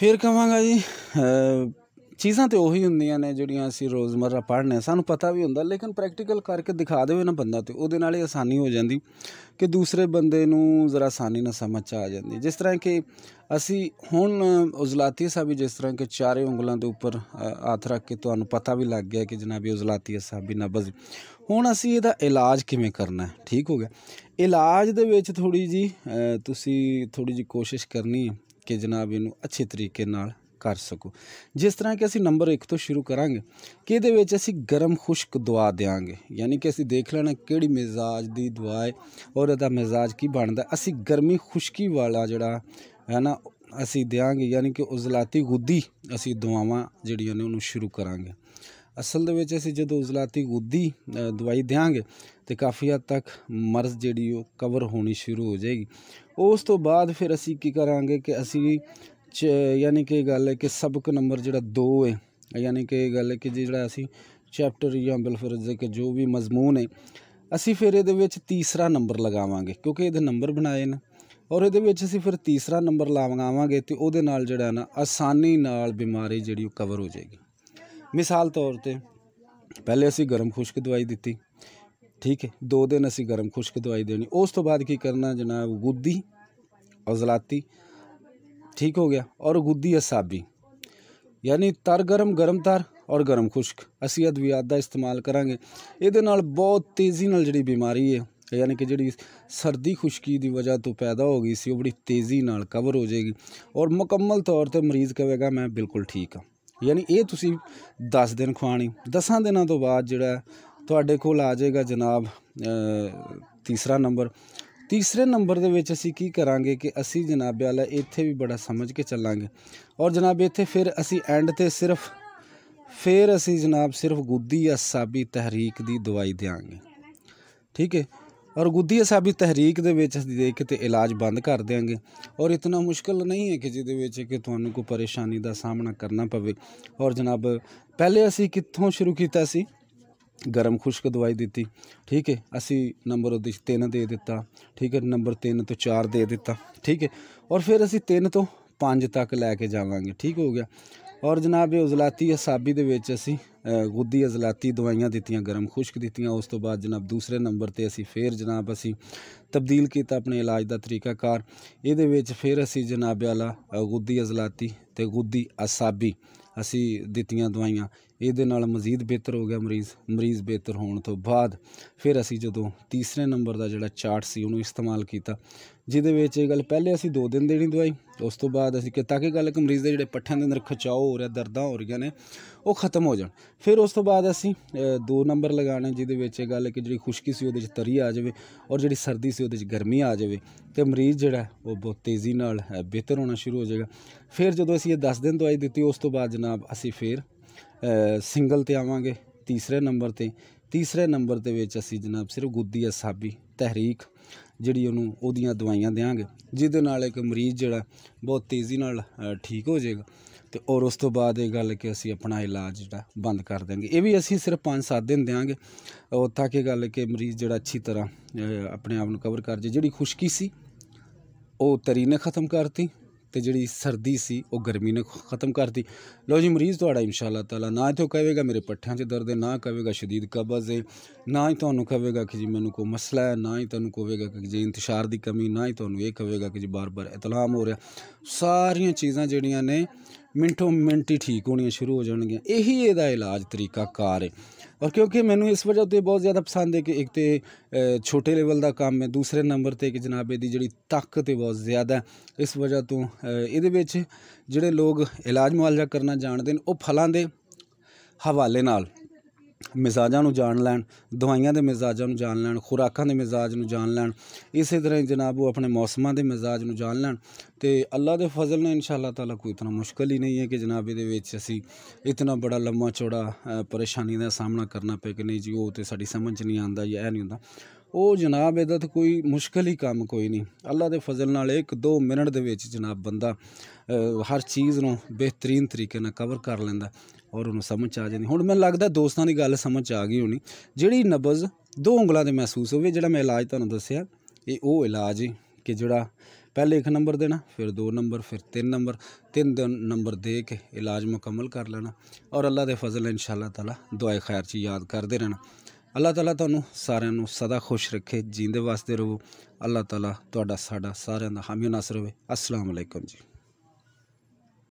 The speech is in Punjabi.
ਫਿਰ ਕਹਾਂਗਾ ਜੀ ਚੀਜ਼ਾਂ ਤੇ ਉਹੀ ਹੁੰਦੀਆਂ ਨੇ ਜਿਹੜੀਆਂ ਅਸੀਂ ਰੋਜ਼ਮਰਰਾ ਪੜ੍ਹਨੇ ਆ ਸਾਨੂੰ ਪਤਾ ਵੀ ਹੁੰਦਾ ਲੇਕਿਨ ਪ੍ਰੈਕਟੀਕਲ ਕਰਕੇ ਦਿਖਾ ਦੇਵੇ ਨਾ ਬੰਦਾ ਤੇ ਉਹਦੇ ਨਾਲ ਹੀ ਆਸਾਨੀ ਹੋ ਜਾਂਦੀ ਕਿ ਦੂਸਰੇ ਬੰਦੇ ਨੂੰ ਜ਼ਰਾ ਆਸਾਨੀ ਨਾਲ ਸਮਝ ਆ ਜਾਂਦੀ ਜਿਸ ਤਰ੍ਹਾਂ ਕਿ ਅਸੀਂ ਹੁਣ ਉਜ਼ਲਾਤੀ ਸਾਹਿਬ ਜਿਸ ਤਰ੍ਹਾਂ ਕਿ ਚਾਰੇ ਉਂਗਲਾਂ ਦੇ ਉੱਪਰ ਹੱਥ ਰੱਖ ਕੇ ਤੁਹਾਨੂੰ ਪਤਾ ਵੀ ਲੱਗ ਗਿਆ ਕਿ ਜਨਾਬ ਇਹ ਉਜ਼ਲਾਤੀ ਸਾਹਿਬ ਵੀ ਨਬਜ਼ ਹੁਣ ਅਸੀਂ ਇਹਦਾ ਇਲਾਜ ਕਿਵੇਂ ਕਰਨਾ ਹੈ ਠੀਕ ਹੋ ਗਿਆ ਇਲਾਜ ਦੇ ਵਿੱਚ ਥੋੜੀ ਜੀ ਤੁਸੀਂ ਥੋੜੀ ਜੀ ਕੋਸ਼ਿਸ਼ ਕਰਨੀ ਹੈ ਕੇ ਜਨਾਬ ਇਹਨੂੰ ਅੱਛੇ ਤਰੀਕੇ ਨਾਲ ਕਰ ਸਕੋ ਜਿਸ ਤਰ੍ਹਾਂ ਕਿ ਅਸੀਂ ਨੰਬਰ 1 ਤੋਂ ਸ਼ੁਰੂ ਕਰਾਂਗੇ ਕਿ ਇਹਦੇ ਵਿੱਚ ਅਸੀਂ ਗਰਮ ਖੁਸ਼ਕ ਦਵਾ ਦੇਾਂਗੇ ਯਾਨੀ ਕਿ ਅਸੀਂ ਦੇਖ ਲੈਣਾ ਕਿਹੜੀ ਮਿਜ਼ਾਜ ਦੀ ਦਵਾ ਹੈ ਔਰ ਇਹਦਾ ਮਿਜ਼ਾਜ ਕੀ ਬਣਦਾ ਅਸੀਂ ਗਰਮੀ ਖੁਸ਼ਕੀ ਵਾਲਾ ਜਿਹੜਾ ਹੈ ਨਾ ਅਸੀਂ ਦੇਾਂਗੇ ਯਾਨੀ ਕਿ ਉਜ਼ਲਾਤੀ ਗੁੱਦੀ ਅਸੀਂ ਦਵਾਵਾਂ ਜਿਹੜੀਆਂ ਨੇ ਉਹਨੂੰ ਸ਼ੁਰੂ ਕਰਾਂਗੇ ਅਸਲ ਦੇ ਵਿੱਚ ਅਸੀਂ ਜਦੋਂ ਉਜ਼ਲਾਤੀ ਗੁੱਦੀ ਦਵਾਈ ਦੇਾਂਗੇ ਤੇ ਕਾਫੀ ਹੱਦ ਤੱਕ ਮਰਜ਼ ਜਿਹੜੀ ਉਹ ਕਵਰ ਹੋਣੀ ਸ਼ੁਰੂ ਹੋ ਜਾਏਗੀ ਉਸ ਤੋਂ ਬਾਅਦ ਫਿਰ ਅਸੀਂ ਕੀ ਕਰਾਂਗੇ ਕਿ ਅਸੀਂ ਯਾਨੀ ਕਿ ਗੱਲ ਹੈ ਕਿ ਸਬਕ ਨੰਬਰ ਜਿਹੜਾ 2 ਹੈ ਯਾਨੀ ਕਿ ਗੱਲ ਹੈ ਕਿ ਜਿਹੜਾ ਅਸੀਂ ਚੈਪਟਰ ਜਾਂ ਬਿਲਫਰਜ਼ ਕਿ ਜੋ ਵੀ ਮਜ਼ਮੂਨ ਹੈ ਅਸੀਂ ਫਿਰ ਇਹਦੇ ਵਿੱਚ ਤੀਸਰਾ ਨੰਬਰ ਲਗਾਵਾਂਗੇ ਕਿਉਂਕਿ ਇਹਦੇ ਨੰਬਰ ਬਣਾਏ ਨੇ ਔਰ ਇਹਦੇ ਵਿੱਚ ਅਸੀਂ ਫਿਰ ਤੀਸਰਾ ਨੰਬਰ ਲਾਵਾਂਗੇ ਤੇ ਉਹਦੇ ਨਾਲ ਜਿਹੜਾ ਨਾ ਆਸਾਨੀ ਨਾਲ ਬਿਮਾਰੀ ਜਿਹੜੀ ਉਹ ਕਵਰ ਹੋ ਜਾਏਗੀ ਮਿਸਾਲ ਤੌਰ ਤੇ ਪਹਿਲੇ ਅਸੀਂ ਗਰਮ ਖੁਸ਼ਕ ਦਵਾਈ ਦਿੱਤੀ ਠੀਕ ਹੈ ਦੋ ਦਿਨ ਅਸੀਂ ਗਰਮ ਖੁਸ਼ਕ ਦਵਾਈ ਦੇਣੀ ਉਸ ਤੋਂ ਬਾਅਦ ਕੀ ਕਰਨਾ ਜਨਾਬ ਗੁੱਦੀ ਅਜ਼ਲਾਤੀ ਠੀਕ ਹੋ ਗਿਆ ਔਰ ਗੁੱਦੀ ਅਸਾਬੀ ਯਾਨੀ ਤਰ ਗਰਮ ਗਰਮ ਤਰ ਔਰ ਗਰਮ ਖੁਸ਼ਕ ਅਸੀਂ ਅਦਵਿਆਤ ਦਾ ਇਸਤੇਮਾਲ ਕਰਾਂਗੇ ਇਹਦੇ ਨਾਲ ਬਹੁਤ ਤੇਜ਼ੀ ਨਾਲ ਜਿਹੜੀ ਬਿਮਾਰੀ ਹੈ ਯਾਨੀ ਕਿ ਜਿਹੜੀ ਸਰਦੀ ਖੁਸ਼ਕੀ ਦੀ وجہ ਤੋਂ ਪੈਦਾ ਹੋ ਗਈ ਸੀ ਉਹ ਬੜੀ ਤੇਜ਼ੀ ਨਾਲ ਕਵਰ ਹੋ ਜਾਏਗੀ ਔਰ ਮੁਕੰਮਲ ਤੌਰ ਤੇ ਮਰੀਜ਼ ਕਹੇਗਾ ਮੈਂ ਬਿਲਕੁਲ ਠੀਕ ਹਾਂ ਯਾਨੀ ਇਹ ਤੁਸੀਂ 10 ਦਿਨ ਖਵਾਣੀ 10 ਦਿਨਾਂ ਤੋਂ ਬਾਅਦ ਜਿਹੜਾ ਤੁਹਾਡੇ ਕੋਲ ਆ ਜਾਏਗਾ ਜਨਾਬ ਤੀਸਰਾ ਨੰਬਰ ਤੀਸਰੇ ਨੰਬਰ ਦੇ ਵਿੱਚ ਅਸੀਂ ਕੀ ਕਰਾਂਗੇ ਕਿ ਅਸੀਂ ਜਨਾਬ ਵਾਲਾ ਇੱਥੇ ਵੀ ਬੜਾ ਸਮਝ ਕੇ ਚੱਲਾਂਗੇ ਔਰ ਜਨਾਬ ਇੱਥੇ ਫਿਰ ਅਸੀਂ ਐਂਡ ਤੇ ਸਿਰਫ ਫਿਰ ਅਸੀਂ ਜਨਾਬ ਸਿਰਫ ਗੁੱਦੀ ਜਾਂ ਸਾਬੀ ਤਹਿਰੀਕ ਦੀ ਦਵਾਈ ਦੇਵਾਂਗੇ ਠੀਕ ਹੈ ਔਰ ਗੁੱਦੀ ਅਸਾਬੀ ਤਹਿਰੀਕ ਦੇ ਵਿੱਚ ਅਸੀਂ ਦੇਖ ਤੇ ਇਲਾਜ ਬੰਦ ਕਰ ਦੇਾਂਗੇ ਔਰ ਇਤਨਾ ਮੁਸ਼ਕਲ ਨਹੀਂ ਹੈ ਕਿ ਜਿਹਦੇ ਵਿੱਚ ਕਿ ਤੁਹਾਨੂੰ ਕੋਈ ਪਰੇਸ਼ਾਨੀ ਦਾ ਸਾਹਮਣਾ ਕਰਨਾ ਪਵੇ ਔਰ ਜਨਾਬ ਪਹਿਲੇ ਅਸੀਂ ਕਿੱਥੋਂ ਸ਼ੁਰੂ ਕੀਤਾ ਸੀ ਗਰਮ ਖੁਸ਼ਕ ਦਵਾਈ ਦਿੱਤੀ ਠੀਕ ਹੈ ਅਸੀਂ ਨੰਬਰ ਉਹਦੇ 3 ਦੇ ਦਿੱਤਾ ਠੀਕ ਹੈ ਨੰਬਰ 3 ਤੋਂ 4 ਦੇ ਦਿੱਤਾ ਠੀਕ ਹੈ ਔਰ ਫਿਰ ਅਸੀਂ 3 ਤੋਂ 5 ਤੱਕ ਲੈ ਕੇ ਜਾਵਾਂਗੇ ਠੀਕ ਹੋ ਗਿਆ ਔਰ ਜਨਾਬ ਇਹ ਉਜ਼ਲਾਤੀ ਹਸਾਬੀ ਦੇ ਵਿੱਚ ਅਸੀਂ ਗੁੱਦੀ ਅਜ਼ਲਾਤੀ ਦਵਾਈਆਂ ਦਿੱਤੀਆਂ ਗਰਮ ਖੁਸ਼ਕ ਦਿੱਤੀਆਂ ਉਸ ਤੋਂ ਬਾਅਦ ਜਨਾਬ ਦੂਸਰੇ ਨੰਬਰ ਤੇ ਅਸੀਂ ਫੇਰ ਜਨਾਬ ਅਸੀਂ ਤਬਦੀਲ ਕੀਤਾ ਆਪਣੇ ਇਲਾਜ ਦਾ ਤਰੀਕਾ ਕਰ ਇਹਦੇ ਵਿੱਚ ਫੇਰ ਅਸੀਂ ਜਨਾਬ ਆਲਾ ਗੁੱਦੀ ਅਜ਼ਲਾਤੀ ਤੇ ਗੁੱਦੀ ਅਸਾਬੀ ਅਸੀਂ ਦਿੱਤੀਆਂ ਦਵਾਈਆਂ ਇਹਦੇ ਨਾਲ ਮਜ਼ੀਦ ਬਿਹਤਰ ਹੋ ਗਿਆ ਮਰੀਜ਼ ਮਰੀਜ਼ ਬਿਹਤਰ ਹੋਣ ਤੋਂ ਬਾਅਦ ਫਿਰ ਅਸੀਂ ਜਦੋਂ ਤੀਸਰੇ ਨੰਬਰ ਦਾ ਜਿਹੜਾ ਚਾਰਟ ਸੀ ਉਹਨੂੰ ਇਸਤੇਮਾਲ ਕੀਤਾ ਜਿਹਦੇ ਵਿੱਚ ਇਹ ਗੱਲ ਪਹਿਲੇ ਅਸੀਂ 2 ਦਿਨ ਦੇਣੀ ਦਵਾਈ ਉਸ ਤੋਂ ਬਾਅਦ ਅਸੀਂ ਕਿ ਤਾਂ ਕਿ ਗੱਲ ਕਿ ਮਰੀਜ਼ ਦੇ ਜਿਹੜੇ ਪੱਠਿਆਂ ਦੇ ਅੰਦਰ ਖਚਾਓ ਹੋ ਰਿਹਾ ਦਰਦਾਂ ਹੋ ਰਹੀਆਂ ਨੇ ਉਹ ਖਤਮ ਹੋ ਜਾਣ ਫਿਰ ਉਸ ਤੋਂ ਬਾਅਦ ਅਸੀਂ ਦੋ ਨੰਬਰ ਲਗਾਣੇ ਜਿਹਦੇ ਵਿੱਚ ਇਹ ਗੱਲ ਹੈ ਕਿ ਜਿਹੜੀ ਖੁਸ਼ਕੀ ਸੀ ਉਹਦੇ ਵਿੱਚ ਤਰੀ ਆ ਜਾਵੇ ਔਰ ਜਿਹੜੀ ਸਰਦੀ ਸੀ ਉਹਦੇ ਵਿੱਚ ਗਰਮੀ ਆ ਜਾਵੇ ਤੇ ਮਰੀਜ਼ ਜਿਹੜਾ ਉਹ ਬਹੁਤ ਤੇਜ਼ੀ ਨਾਲ ਬਿਹਤਰ ਹੋਣਾ ਸ਼ੁਰੂ ਹੋ ਜਾਏਗਾ ਫਿਰ ਜਦੋਂ ਅਸੀਂ ਇਹ 10 ਦਿਨ ਦਵਾਈ ਦਿੱਤੀ ਉਸ ਤੋਂ ਬਾਅਦ ਜਨਾਬ ਅਸੀਂ ਫਿਰ ਸਿੰਗਲ ਤੇ ਆਵਾਂਗੇ ਤੀਸਰੇ ਨੰਬਰ ਤੇ ਤੀਸਰੇ ਨੰਬਰ ਦੇ ਵਿੱਚ ਅਸੀਂ ਜਨਾਬ ਸਿਰਫ ਗੁੱਦੀ ਅਸਾਬੀ ਤਹਿਰੀਕ ਜਿਹੜੀ ਉਹਨੂੰ ਉਹਦੀਆਂ ਦਵਾਈਆਂ ਦੇਾਂਗੇ ਜਿਹਦੇ ਨਾਲ ਇੱਕ ਮਰੀਜ਼ ਜਿਹੜਾ ਬਹੁਤ ਤੇਜ਼ੀ ਨਾਲ ਠੀਕ ਹੋ ਜਾਏਗਾ ਤੇ ਔਰ ਉਸ ਤੋਂ ਬਾਅਦ ਇਹ ਗੱਲ ਕਿ ਅਸੀਂ ਆਪਣਾ ਇਲਾਜ ਜਿਹੜਾ ਬੰਦ ਕਰ ਦਾਂਗੇ ਇਹ ਵੀ ਅਸੀਂ ਸਿਰਫ 5-7 ਦਿਨ ਦੇਾਂਗੇ ਉਹ ਤਾਂ ਕਿ ਗੱਲ ਕਿ ਮਰੀਜ਼ ਜਿਹੜਾ ਅੱਛੀ ਤਰ੍ਹਾਂ ਆਪਣੇ ਆਪ ਨੂੰ ਕਵਰ ਕਰ ਜੇ ਜਿਹੜੀ ਖੁਸ਼ਕੀ ਸੀ ਉਹ ਤਰੀਨੇ ਖਤਮ ਕਰਤੀ ਤੇ ਜਿਹੜੀ ਸਰਦੀ ਸੀ ਉਹ ਗਰਮੀ ਨੇ ਖਤਮ ਕਰਤੀ ਲੋ ਜੀ ਮਰੀਜ਼ ਤੁਹਾਡਾ ਇਨਸ਼ਾਅੱਲਾ ਤਾਲਾ ਨਾ ਇਥੋਂ ਕਹੇਗਾ ਮੇਰੇ ਪੱਠਿਆਂ 'ਚ ਦਰਦ ਹੈ ਨਾ ਕਹੇਗਾ شدید ਕਬਜ਼ ਹੈ ਨਾ ਹੀ ਤੁਹਾਨੂੰ ਕਹੇਗਾ ਕਿ ਜੀ ਮੈਨੂੰ ਕੋਈ ਮਸਲਾ ਹੈ ਨਾ ਹੀ ਤੁਹਾਨੂੰ ਕਹੇਗਾ ਕਿ ਜੀ ਇੰਤਿਸ਼ਾਰ ਦੀ ਕਮੀ ਨਾ ਹੀ ਤੁਹਾਨੂੰ ਇਹ ਕਹੇਗਾ ਕਿ ਜੀ ਬਾਰ-ਬਾਰ ਇਤਲਾਮ ਹੋ ਰਿਹਾ ਸਾਰੀਆਂ ਚੀਜ਼ਾਂ ਜਿਹੜੀਆਂ ਨੇ ਮਿੰਟੋ ਮਿੰਟ ਹੀ ਠੀਕ ਹੋਣੀਆਂ ਸ਼ੁਰੂ ਹੋ ਜਾਣਗੀਆਂ ਇਹੀ ਇਹਦਾ ਇਲਾਜ ਤਰੀਕਾ ਕਾਰ ਹੈ ਔਰ ਕਿਉਂਕਿ ਮੈਨੂੰ ਇਸ ਵਜ੍ਹਾ ਤੋਂ ਬਹੁਤ ਜ਼ਿਆਦਾ ਪਸੰਦ ਹੈ ਕਿ ਇੱਕ ਤੇ ਛੋਟੇ ਲੈਵਲ ਦਾ ਕੰਮ ਹੈ ਦੂਸਰੇ ਨੰਬਰ ਤੇ ਕਿ ਜਨਾਬੇ ਦੀ ਜਿਹੜੀ ਤਾਕਤ ਹੈ ਬਹੁਤ ਜ਼ਿਆਦਾ ਇਸ ਵਜ੍ਹਾ ਤੋਂ ਇਹਦੇ ਵਿੱਚ ਜਿਹੜੇ ਲੋਕ ਇਲਾਜ ਮੁਆਲਜਾ ਕਰਨਾ ਜਾਣਦੇ ਨੇ ਉਹ ਫਲਾਂ ਦੇ ਹਵਾਲੇ ਨਾਲ ਮਿਜ਼ਾਜਾਂ ਨੂੰ ਜਾਣ ਲੈਣ ਦਵਾਈਆਂ ਦੇ ਮਿਜ਼ਾਜਾਂ ਨੂੰ ਜਾਣ ਲੈਣ ਖੁਰਾਕਾਂ ਦੇ ਮਿਜ਼ਾਜ ਨੂੰ ਜਾਣ ਲੈਣ ਇਸੇ ਤਰ੍ਹਾਂ ਜਨਾਬ ਉਹ ਆਪਣੇ ਮੌਸਮਾਂ ਦੇ ਮਿਜ਼ਾਜ ਨੂੰ ਜਾਣ ਲੈਣ ਤੇ ਅੱਲਾ ਦੇ ਫਜ਼ਲ ਨੇ ਇਨਸ਼ਾ ਅੱਲਾ ਤਾਲਾ ਕੋਈ ਇਤਨਾ ਮੁਸ਼ਕਲ ਹੀ ਨਹੀਂ ਹੈ ਕਿ ਜਨਾਬ ਇਹਦੇ ਵਿੱਚ ਅਸੀਂ ਇਤਨਾ ਬੜਾ ਲੰਮਾ ਚੌੜਾ ਪਰੇਸ਼ਾਨੀ ਦਾ ਸਾਹਮਣਾ ਕਰਨਾ ਪਏ ਕਿ ਨਹੀਂ ਜੀ ਉਹ ਤੇ ਸਾਡੀ ਸਮਝ ਨਹੀਂ ਆਉਂਦਾ ਜਾਂ ਇਹ ਨਹੀਂ ਹੁੰਦਾ ਉਹ ਜਨਾਬ ਇਹਦਾ ਤਾਂ ਕੋਈ ਮੁਸ਼ਕਲ ਹੀ ਕੰਮ ਕੋਈ ਨਹੀਂ ਅੱਲਾ ਦੇ ਫਜ਼ਲ ਨਾਲ ਇੱਕ ਦੋ ਮਿੰਟ ਦੇ ਵਿੱਚ ਜਨਾਬ ਬੰਦਾ ਹਰ ਚੀਜ਼ ਨੂੰ ਬਿਹਤਰੀਨ ਤਰੀਕੇ ਨਾਲ ਕਵਰ ਕਰ ਲੈਂਦਾ ਔਰ ਉਹਨੂੰ ਸਮਝ ਆ ਜਾਂਦੀ ਹੁਣ ਮੈਨੂੰ ਲੱਗਦਾ ਦੋਸਤਾਂ ਦੀ ਗੱਲ ਸਮਝ ਆ ਗਈ ਹੋਣੀ ਜਿਹੜੀ ਨਬਜ਼ ਦੋ ਉਂਗਲਾਂ ਦੇ ਮਹਿਸੂਸ ਹੋਵੇ ਜਿਹੜਾ ਮੈਂ ਇਲਾਜ ਤੁਹਾਨੂੰ ਦੱਸਿਆ ਇਹ ਉਹ ਇਲਾਜ ਹੈ ਕਿ ਜਿਹੜਾ ਪਹਿਲੇ ਇੱਕ ਨੰਬਰ ਦੇਣਾ ਫਿਰ ਦੋ ਨੰਬਰ ਫਿਰ ਤਿੰਨ ਨੰਬਰ ਤਿੰਨ ਨੰਬਰ ਦੇ ਕੇ ਇਲਾਜ ਮੁਕੰਮਲ ਕਰ ਲੈਣਾ ਔਰ ਅੱਲਾ ਦੇ ਫਜ਼ਲ ਇਨਸ਼ਾ ਅੱਲਾ ਤਾਲਾ ਦੁਆਏ ਖੈਰ ਚ ਯਾਦ ਕਰਦੇ ਰਹਿਣਾ ਅੱਲਾਹ ਤਾਲਾ ਤੁਹਾਨੂੰ ਸਾਰਿਆਂ ਨੂੰ ਸਦਾ ਖੁਸ਼ ਰੱਖੇ ਜੀਂਦੇ ਵਾਸਤੇ ਰਹੋ ਅੱਲਾਹ ਤਾਲਾ ਤੁਹਾਡਾ ਸਾਡਾ ਸਾਰਿਆਂ ਦਾ ਹਾਮੀ ਨਾਸਰ ਹੋਵੇ ਅਸਲਾਮ ਅਲੈਕਮ ਜੀ